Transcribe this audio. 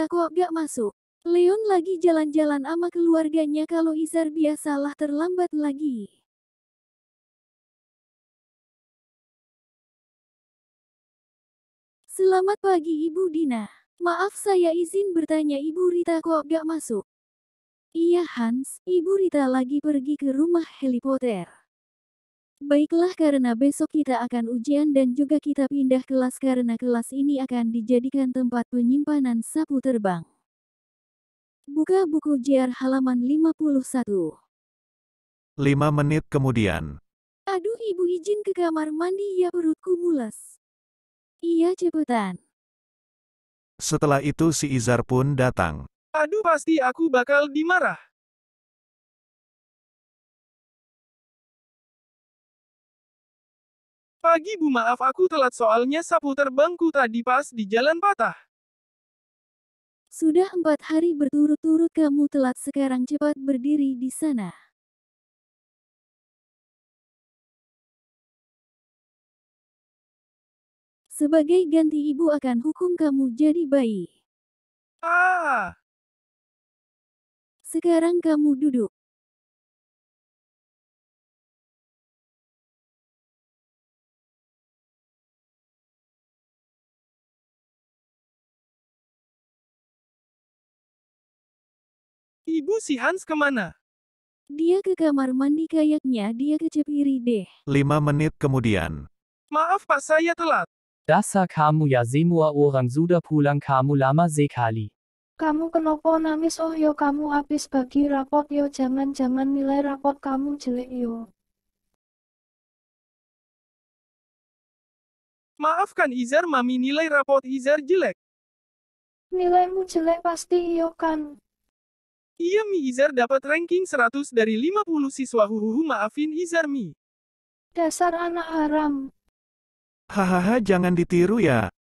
Izara kok gak masuk? Leon lagi jalan-jalan sama keluarganya kalau Izar biasalah terlambat lagi. Selamat pagi Ibu Dina. Maaf saya izin bertanya Ibu Rita kok gak masuk? Iya Hans, Ibu Rita lagi pergi ke rumah helikopter. Baiklah karena besok kita akan ujian dan juga kita pindah kelas karena kelas ini akan dijadikan tempat penyimpanan sapu terbang. Buka buku JR halaman 51. 5 menit kemudian. Aduh ibu izin ke kamar mandi ya perutku mulas. Iya cepetan. Setelah itu si Izar pun datang. Aduh pasti aku bakal dimarah. Pagi Bu maaf aku telat soalnya sapu terbangku tadi pas di jalan patah. Sudah empat hari berturut-turut kamu telat sekarang cepat berdiri di sana. Sebagai ganti ibu akan hukum kamu jadi bayi. Ah! Sekarang kamu duduk. Ibu si Hans kemana? Dia ke kamar mandi kayaknya dia kecepiri deh. Lima menit kemudian. Maaf pak saya telat. Dasar kamu ya semua orang sudah pulang kamu lama sekali. Kamu kenapa nangis oh yo kamu habis bagi rapot yo jangan-jangan nilai rapot kamu jelek yo. Maafkan Izar mami nilai rapot Izar jelek. Nilaimu jelek pasti yo kan. Iya, Mi Izar dapat ranking 100 dari 50 siswa huhuhu maafin Izarmi. Dasar anak haram. Hahaha jangan ditiru ya.